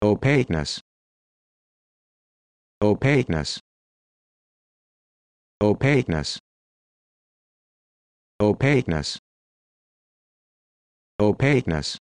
opaqueness opaqueness opaqueness opaqueness opaqueness